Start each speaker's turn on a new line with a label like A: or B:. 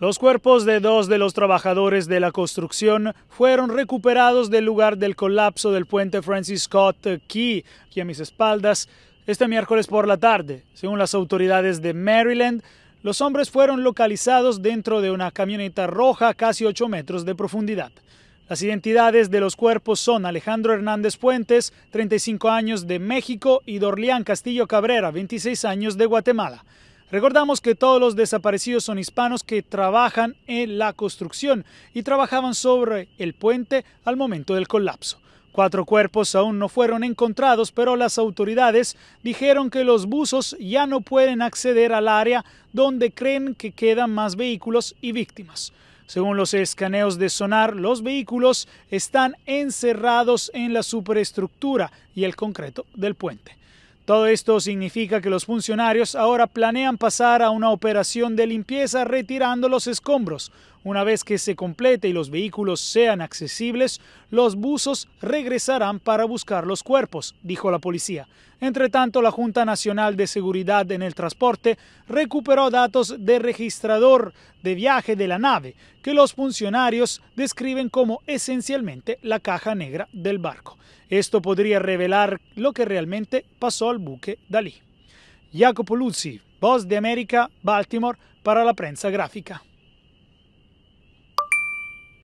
A: Los cuerpos de dos de los trabajadores de la construcción fueron recuperados del lugar del colapso del puente Francis Scott Key, aquí a mis espaldas, este miércoles por la tarde. Según las autoridades de Maryland, los hombres fueron localizados dentro de una camioneta roja a casi 8 metros de profundidad. Las identidades de los cuerpos son Alejandro Hernández Puentes, 35 años de México, y Dorlián Castillo Cabrera, 26 años de Guatemala. Recordamos que todos los desaparecidos son hispanos que trabajan en la construcción y trabajaban sobre el puente al momento del colapso. Cuatro cuerpos aún no fueron encontrados, pero las autoridades dijeron que los buzos ya no pueden acceder al área donde creen que quedan más vehículos y víctimas. Según los escaneos de sonar, los vehículos están encerrados en la superestructura y el concreto del puente. Todo esto significa que los funcionarios ahora planean pasar a una operación de limpieza retirando los escombros, una vez que se complete y los vehículos sean accesibles, los buzos regresarán para buscar los cuerpos, dijo la policía. Entre tanto, la Junta Nacional de Seguridad en el Transporte recuperó datos del registrador de viaje de la nave, que los funcionarios describen como esencialmente la caja negra del barco. Esto podría revelar lo que realmente pasó al buque Dalí. Jacopo Luzzi, voz de América, Baltimore, para la prensa gráfica.